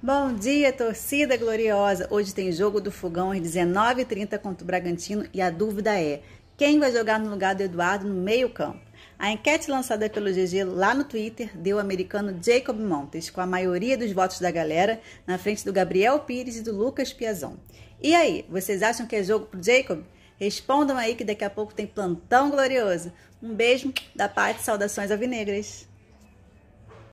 Bom dia, torcida gloriosa! Hoje tem jogo do Fogão às 19h30 contra o Bragantino e a dúvida é quem vai jogar no lugar do Eduardo no meio-campo. A enquete lançada pelo GG lá no Twitter deu o americano Jacob Montes com a maioria dos votos da galera na frente do Gabriel Pires e do Lucas Piazon. E aí, vocês acham que é jogo pro Jacob? Respondam aí que daqui a pouco tem plantão glorioso. Um beijo da parte, saudações avinegras!